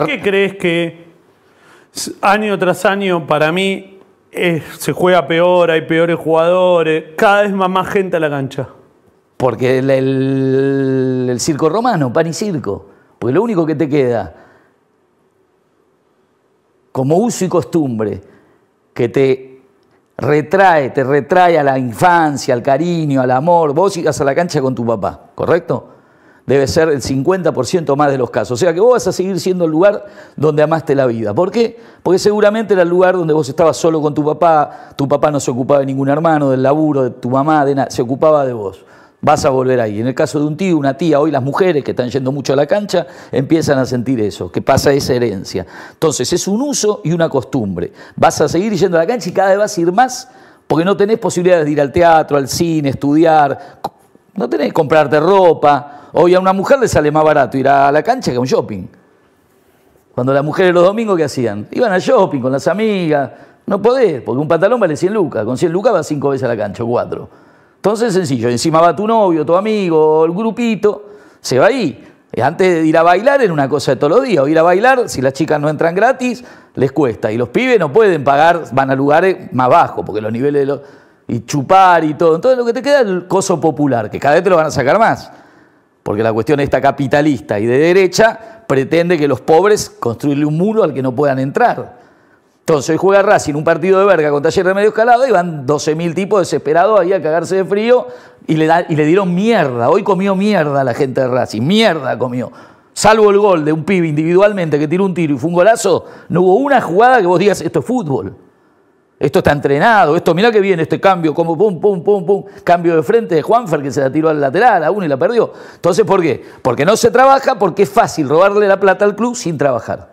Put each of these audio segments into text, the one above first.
¿Por qué crees que año tras año para mí se juega peor, hay peores jugadores, cada vez más, gente a la cancha? Porque el, circo romano, pan y circo. Porque lo único que te queda como uso y costumbre que te retrae, te retrae a la infancia, al cariño, al amor. Vos llegas a la cancha con tu papá, ¿correcto? debe ser el 50% más de los casos. O sea que vos vas a seguir siendo el lugar donde amaste la vida. ¿Por qué? Porque seguramente era el lugar donde vos estabas solo con tu papá, tu papá no se ocupaba de ningún hermano, del laburo, de tu mamá, de nada, se ocupaba de vos. Vas a volver ahí. En el caso de un tío, una tía, hoy las mujeres que están yendo mucho a la cancha empiezan a sentir eso, que pasa esa herencia. Entonces es un uso y una costumbre. Vas a seguir yendo a la cancha y cada vez vas a ir más porque no tenés posibilidades de ir al teatro, al cine, estudiar, no tenés comprarte ropa, Hoy a una mujer le sale más barato ir a la cancha que a un shopping. Cuando las mujeres los domingos, ¿qué hacían? Iban al shopping con las amigas. No podés, porque un pantalón vale 100 lucas. Con 100 lucas vas cinco veces a la cancha o cuatro. Entonces, sencillo. Encima va tu novio, tu amigo, el grupito. Se va ahí. Antes de ir a bailar era una cosa de todos los días. O ir a bailar, si las chicas no entran gratis, les cuesta. Y los pibes no pueden pagar, van a lugares más bajos, porque los niveles de los... Y chupar y todo. Entonces lo que te queda es el coso popular, que cada vez te lo van a sacar más porque la cuestión esta capitalista y de derecha pretende que los pobres construirle un muro al que no puedan entrar. Entonces hoy juega Racing un partido de verga con Taller de Medio Escalado y van 12.000 tipos desesperados ahí a cagarse de frío y le, y le dieron mierda. Hoy comió mierda la gente de Racing, mierda comió. Salvo el gol de un pibe individualmente que tiró un tiro y fue un golazo, no hubo una jugada que vos digas esto es fútbol. Esto está entrenado, esto, mira que viene este cambio, como pum, pum, pum, pum, cambio de frente de Juanfer que se la tiró al lateral a uno y la perdió. Entonces, ¿por qué? Porque no se trabaja, porque es fácil robarle la plata al club sin trabajar.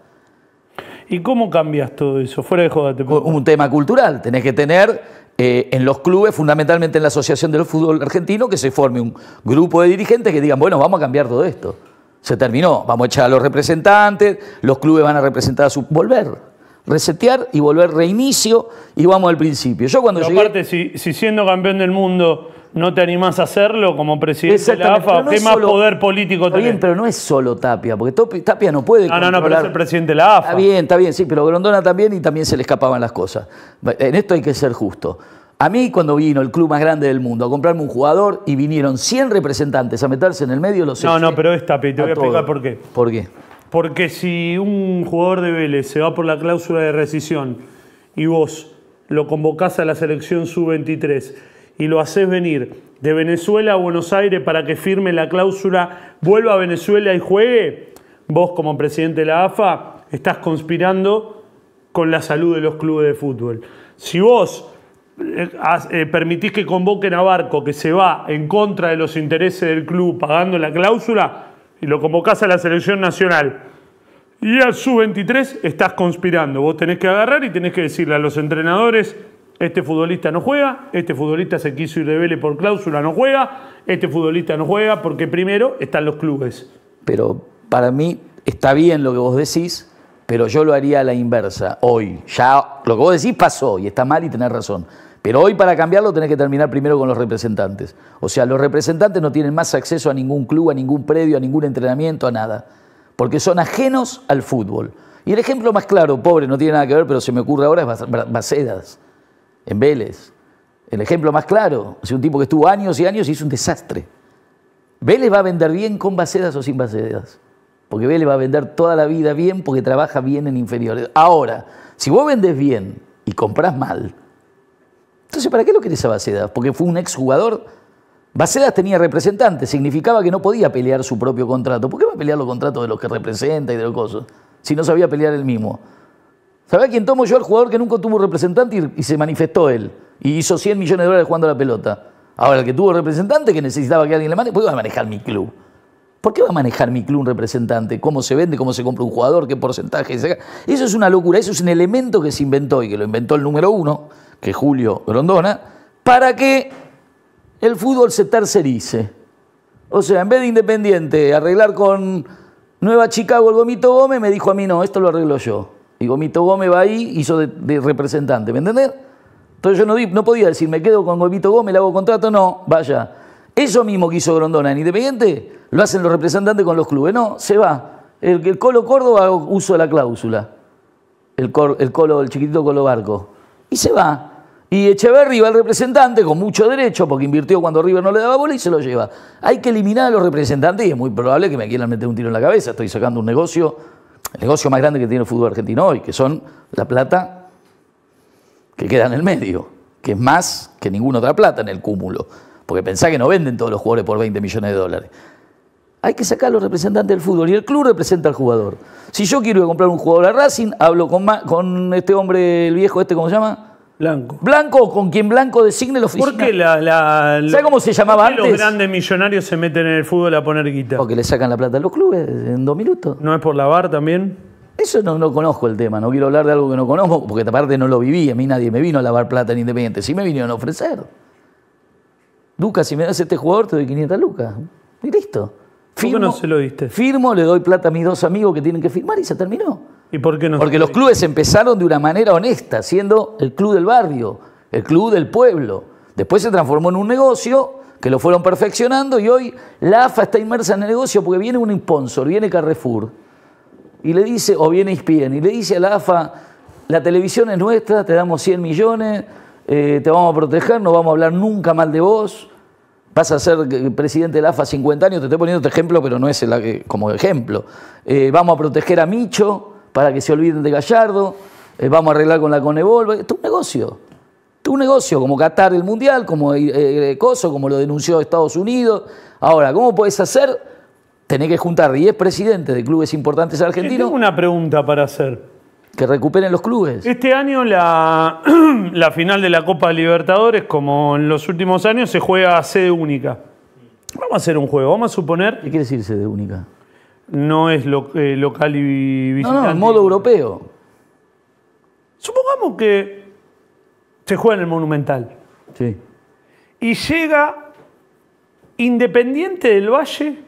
¿Y cómo cambias todo eso? Fuera de Un tema cultural. Tenés que tener eh, en los clubes, fundamentalmente en la Asociación del Fútbol Argentino, que se forme un grupo de dirigentes que digan, bueno, vamos a cambiar todo esto. Se terminó, vamos a echar a los representantes, los clubes van a representar a su... Volver, resetear y volver reinicio y vamos al principio. Yo cuando aparte, si, siendo campeón del mundo no te animás a hacerlo como presidente de la AFA, ¿qué más poder político tenés? bien, pero no es solo Tapia, porque Tapia no puede. Ah, no, no, pero es el presidente de la AFA. Está bien, está bien, sí, pero Grondona también y también se le escapaban las cosas. En esto hay que ser justo. A mí cuando vino el club más grande del mundo a comprarme un jugador y vinieron 100 representantes a meterse en el medio, los No, no, pero es Tapia, te voy a, explicar por qué. ¿Por qué? Porque si un jugador de Vélez se va por la cláusula de rescisión y vos lo convocás a la selección sub-23 y lo haces venir de Venezuela a Buenos Aires para que firme la cláusula, vuelva a Venezuela y juegue, vos como presidente de la AFA estás conspirando con la salud de los clubes de fútbol. Si vos eh, eh, permitís que convoquen a Barco, que se va en contra de los intereses del club pagando la cláusula, y lo convocás a la selección nacional y a su 23 estás conspirando. Vos tenés que agarrar y tenés que decirle a los entrenadores, este futbolista no juega, este futbolista se quiso ir de Vélez por cláusula, no juega, este futbolista no juega porque primero están los clubes. Pero para mí está bien lo que vos decís, pero yo lo haría a la inversa hoy. Ya lo que vos decís pasó y está mal y tenés razón. Pero hoy para cambiarlo tenés que terminar primero con los representantes. O sea, los representantes no tienen más acceso a ningún club, a ningún predio, a ningún entrenamiento, a nada. Porque son ajenos al fútbol. Y el ejemplo más claro, pobre, no tiene nada que ver, pero se me ocurre ahora, es Bacedas, en Vélez. El ejemplo más claro, es un tipo que estuvo años y años y hizo un desastre. Vélez va a vender bien con Bacedas o sin Bacedas. Porque Vélez va a vender toda la vida bien porque trabaja bien en inferiores. Ahora, si vos vendés bien y compras mal, entonces, ¿para qué lo querés esa Bacedas? Porque fue un exjugador. Bacedas tenía representantes, significaba que no podía pelear su propio contrato. ¿Por qué va a pelear los contratos de los que representa y de los cosas? Si no sabía pelear el mismo. ¿Sabés quién tomo yo? El jugador que nunca tuvo representante y, se manifestó él. Y hizo 100 millones de dólares jugando la pelota. Ahora, el que tuvo representante que necesitaba que alguien le mande, pues a manejar mi club? ¿Por qué va a manejar mi club un representante? ¿Cómo se vende? ¿Cómo se compra un jugador? ¿Qué porcentaje? Eso es una locura, eso es un elemento que se inventó y que lo inventó el número uno, que Julio Grondona, para que el fútbol se tercerice. O sea, en vez de Independiente arreglar con Nueva Chicago el Gomito Gómez, me dijo a mí, no, esto lo arreglo yo. Y Gomito Gómez va ahí, hizo de, representante, ¿me entendés? Entonces yo no, no podía decir, me quedo con Gomito Gómez, le hago contrato, no, vaya. Eso mismo que hizo Grondona en Independiente, lo hacen los representantes con los clubes, no, se va. El, el Colo Córdoba uso la cláusula, el, Colo, el chiquitito Colo Barco, y se va. Y Echeverry va al representante con mucho derecho, porque invirtió cuando River no le daba bola y se lo lleva. Hay que eliminar a los representantes y es muy probable que me quieran meter un tiro en la cabeza. Estoy sacando un negocio, el negocio más grande que tiene el fútbol argentino hoy, que son la plata que queda en el medio, que es más que ninguna otra plata en el cúmulo. Porque pensá que no venden todos los jugadores por 20 millones de dólares. Hay que sacar a los representantes del fútbol y el club representa al jugador. Si yo quiero comprar un jugador a Racing, hablo con, con este hombre, el viejo este, ¿cómo se llama? Blanco. Blanco, con quien Blanco designe los oficina. ¿Por la, la cómo se llamaba antes? los grandes millonarios se meten en el fútbol a poner guita? Porque le sacan la plata a los clubes en dos minutos. ¿No es por lavar también? Eso no, conozco el tema, no quiero hablar de algo que no conozco, porque aparte no lo viví, a mí nadie me vino a lavar plata en Independiente, sí me vinieron a ofrecer. Duca, si me das este jugador te doy 500 lucas. Y listo. no se lo diste? Firmo, le doy plata a mis dos amigos que tienen que firmar y se terminó. ¿Y por qué no? Porque los clubes empezaron de una manera honesta, siendo el club del barrio, el club del pueblo. Después se transformó en un negocio que lo fueron perfeccionando y hoy la AFA está inmersa en el negocio porque viene un sponsor, viene Carrefour y le dice, o viene Ispien, e y le dice a la AFA, la televisión es nuestra, te damos 100 millones, eh, te vamos a proteger, no vamos a hablar nunca mal de vos, vas a ser eh, presidente de la AFA 50 años, te estoy poniendo este ejemplo, pero no es el, como ejemplo. Eh, vamos a proteger a Micho, para que se olviden de Gallardo, eh, vamos a arreglar con la Conebol, esto es un negocio. es un negocio, como Qatar el Mundial, como eh, eh, Coso, como lo denunció Estados Unidos. Ahora, ¿cómo puedes hacer? Tenés que juntar 10 presidentes de clubes importantes argentinos. Tengo una pregunta para hacer. Que recuperen los clubes. Este año la, final de la Copa Libertadores, como en los últimos años, se juega a sede única. Vamos a hacer un juego, vamos a suponer... ¿Qué quiere decir sede única? no es lo, eh, local y visitante. No, no, en modo europeo. Supongamos que se juega en el Monumental. Sí. Y llega Independiente del Valle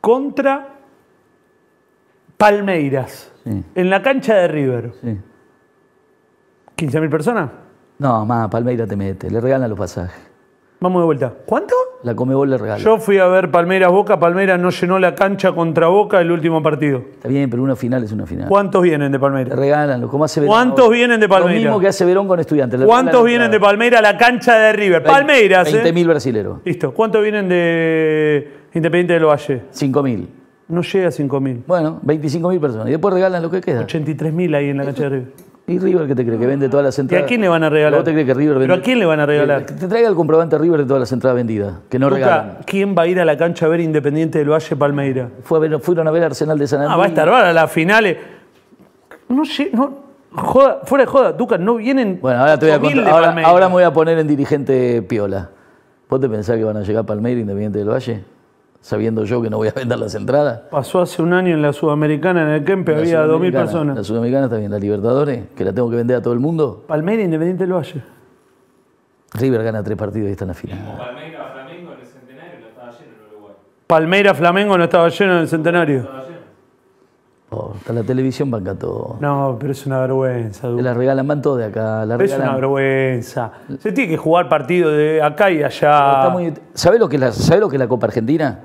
contra Palmeiras, sí. en la cancha de River. Sí. ¿15.000 personas? No, más, Palmeiras te mete, le regalan los pasajes. Vamos de vuelta. ¿Cuánto? La Comebol le regala. Yo fui a ver Palmeras Boca, palmera no llenó la cancha contra Boca el último partido. Está bien, pero una final es una final. ¿Cuántos vienen de palmera? Regalan, como hace Verón. ¿Cuántos vienen de palmera? Lo mismo que hace Verón con estudiantes. ¿Cuántos vienen de palmera a la cancha de River? Palmeras. 20.000 ¿eh? mil brasileros. Listo. ¿Cuántos vienen de Independiente de del Valle? 5.000. No llega a 5.000. Bueno, 25.000 personas. Y después regalan lo que queda. 83.000 ahí en la cancha de River. ¿Y River qué te cree? Que vende todas las entradas. ¿Y a quién le van a regalar? te crees que River vende? ¿Pero a quién le van a eh, regalar? te traiga el comprobante River de todas las entradas vendidas, que no regalan. ¿Quién va a ir a la cancha a ver Independiente del Valle Palmeira? Fue a ver, fueron a ver Arsenal de San ah, Andrés. Ah, va a estar a las finales. No sé, no, Joda, fuera de joda, Duca, no vienen. Bueno, ahora te voy a ahora, me voy a poner en dirigente Piola. ¿Vos te pensás que van a llegar Palmeira Independiente del Valle? sabiendo yo que no voy a vender las entradas. Pasó hace un año en la Sudamericana, en el Kempe, había 2.000 personas. La Sudamericana también, la Libertadores, que la tengo que vender a todo el mundo. Palmeira Independiente del Valle. River gana tres partidos y está en la final. Palmeira Flamengo en el Centenario no estaba lleno en Uruguay. Palmeira Flamengo no estaba lleno en el Centenario. Oh, la televisión banca todo. No, pero es una vergüenza. La regalan, van todos de acá. La es una vergüenza. Se tiene que jugar partido de acá y allá. ¿Sabés lo, que lo que es la Copa Argentina?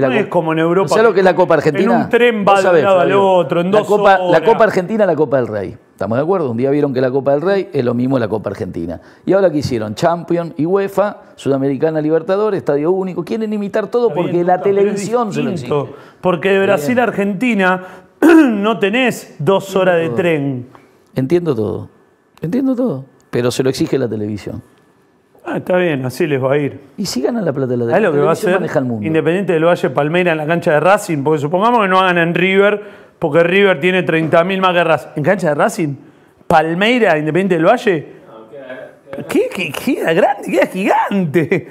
No es como en Europa. lo que es la Copa Argentina? En un tren va al otro, en dos Copa, horas. La Copa Argentina la Copa del Rey. ¿Estamos de acuerdo? Un día vieron que la Copa del Rey es lo mismo la Copa Argentina. Y ahora qué hicieron Champion y UEFA, Sudamericana Libertadores, Estadio Único, quieren imitar todo porque la televisión Porque de Brasil a Argentina no tenés dos horas de tren. Entiendo todo. Entiendo todo. Pero se lo exige la televisión. Ah, está bien, así les va a ir. Y si ganan la plata la de la que maneja el mundo. Independiente del Valle Palmeira en la cancha de Racing, porque supongamos que no hagan en River, porque River tiene 30.000 más que Racing. ¿En cancha de Racing? ¿Palmeira, Independiente del Valle? No, ¿Qué, qué, queda grande, queda gigante.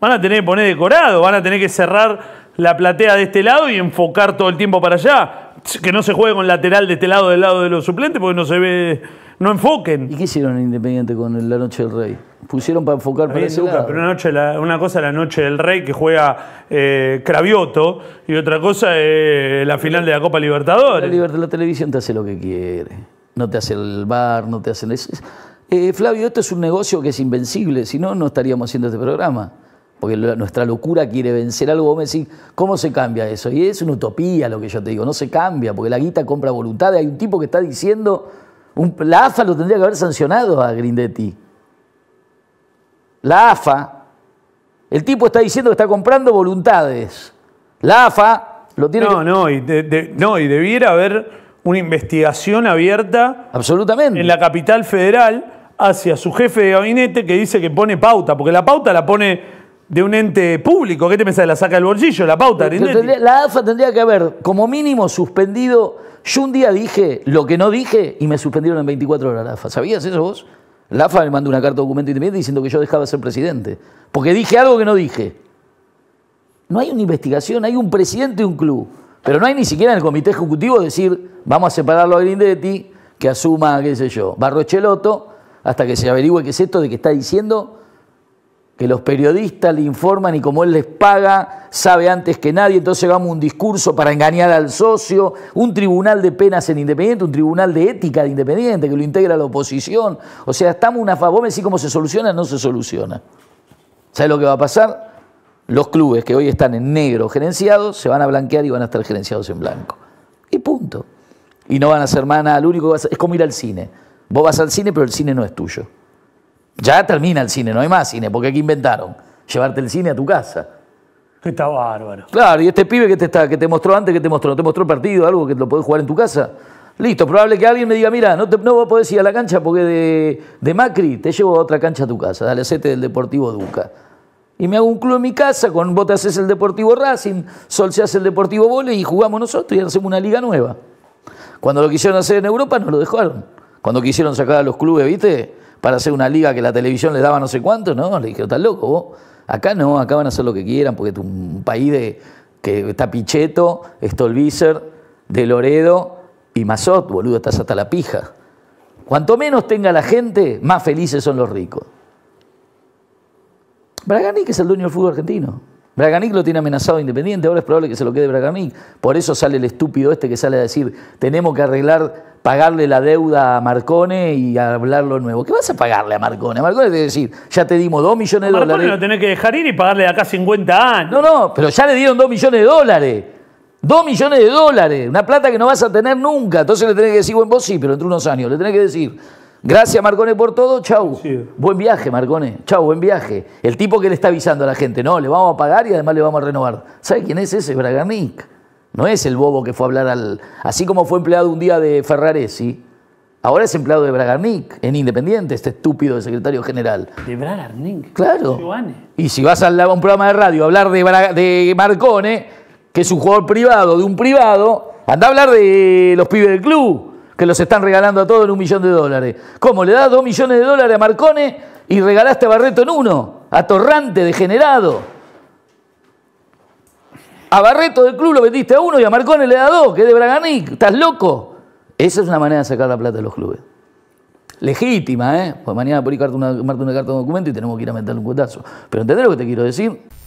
Van a tener que poner decorado, van a tener que cerrar la platea de este lado y enfocar todo el tiempo para allá. Que no se juegue con lateral de este lado del lado de los suplentes porque no se ve, no enfoquen. ¿Y qué hicieron Independiente con la Noche del Rey? Pusieron para enfocar para eh, ese Pero una, noche, una cosa es la Noche del Rey que juega eh, Cravioto y otra cosa es la final de la Copa Libertadores. La, la, televisión te hace lo que quiere. No te hace el bar, no te hacen... Eh, Flavio, esto es un negocio que es invencible, si no, no estaríamos haciendo este programa porque nuestra locura quiere vencer algo, vos me decís, ¿cómo se cambia eso? Y es una utopía lo que yo te digo, no se cambia, porque la guita compra voluntades. Hay un tipo que está diciendo, la AFA lo tendría que haber sancionado a Grindetti. La AFA, el tipo está diciendo que está comprando voluntades. La AFA lo tiene No, que... no, y no, y debiera haber una investigación abierta. Absolutamente. En la capital federal hacia su jefe de gabinete que dice que pone pauta, porque la pauta la pone de un ente público. ¿Qué te pensás? ¿La saca del bolsillo? ¿La pauta? Tendría, la AFA tendría que haber, como mínimo, suspendido. Yo un día dije lo que no dije y me suspendieron en 24 horas la AFA. ¿Sabías eso vos? La AFA me mandó una carta de documento independiente diciendo que yo dejaba de ser presidente. Porque dije algo que no dije. No hay una investigación, hay un presidente y un club. Pero no hay ni siquiera en el comité ejecutivo decir, vamos a separarlo a Grindetti, que asuma, qué sé yo, Barrocheloto, hasta que se averigüe qué es esto de que está diciendo que los periodistas le informan y como él les paga, sabe antes que nadie, entonces vamos un discurso para engañar al socio, un tribunal de penas en Independiente, un tribunal de ética de Independiente que lo integra la oposición. O sea, estamos una favor, me decís cómo se soluciona, no se soluciona. ¿Sabes lo que va a pasar? Los clubes que hoy están en negro gerenciados se van a blanquear y van a estar gerenciados en blanco. Y punto. Y no van a ser más al único es como ir al cine. Vos vas al cine, pero el cine no es tuyo. Ya termina el cine, no hay más cine, porque aquí inventaron llevarte el cine a tu casa. Está bárbaro. Claro, y este pibe que te, está, que te mostró antes, que te mostró, te mostró el partido, algo que lo podés jugar en tu casa. Listo, probable que alguien me diga, mira, no, te, no vos podés ir a la cancha porque de, de Macri te llevo a otra cancha a tu casa, dale, hacete del Deportivo Duca. Y me hago un club en mi casa, con vos te haces el Deportivo Racing, Sol se hace el Deportivo Vole y jugamos nosotros y hacemos una liga nueva. Cuando lo quisieron hacer en Europa no lo dejaron. Cuando quisieron sacar a los clubes, ¿viste? para hacer una liga que la televisión le daba no sé cuánto, no, le dije, estás loco vos. Acá no, acá van a hacer lo que quieran, porque es un país de, que está Pichetto, Stolbizer, De Loredo y Mazot, boludo, estás hasta la pija. Cuanto menos tenga la gente, más felices son los ricos. Braganic es el dueño del fútbol argentino. Braganic lo tiene amenazado Independiente, ahora es probable que se lo quede Braganic. Por eso sale el estúpido este que sale a decir, tenemos que arreglar pagarle la deuda a Marcone y hablarlo nuevo. ¿Qué vas a pagarle a Marcone? A Marcone te decir, ya te dimos 2 millones de dólares. Marcone lo tenés que dejar ir y pagarle de acá 50 años. No, no, pero ya le dieron 2 millones de dólares. 2 millones de dólares, una plata que no vas a tener nunca. Entonces le tenés que decir, bueno, vos sí, pero entre unos años, le tenés que decir, Gracias Marcone por todo, chau. Buen viaje Marcone, chau, buen viaje. El tipo que le está avisando a la gente, no, le vamos a pagar y además le vamos a renovar. ¿Sabe quién es ese? Braganic. No es el bobo que fue a hablar al. Así como fue empleado un día de Ferraresi, ahora es empleado de Bragarnik, en Independiente, este estúpido secretario general. ¿De Bragarnik? Claro. Y si vas a un programa de radio a hablar de, Marcone, que es un jugador privado, de un privado, anda a hablar de los pibes del club, que los están regalando a todos en un millón de dólares. ¿Cómo? Le das dos millones de dólares a Marcone y regalaste a Barreto en uno. A Torrante, degenerado. A Barreto del club lo metiste a uno y a Marcone le da dos, que es de Braganic. ¿Estás loco? Esa es una manera de sacar la plata de los clubes. Legítima, ¿eh? Pues mañana por ahí una, una carta de documento y tenemos que ir a meterle un cuetazo. Pero ¿entendés lo que te quiero decir?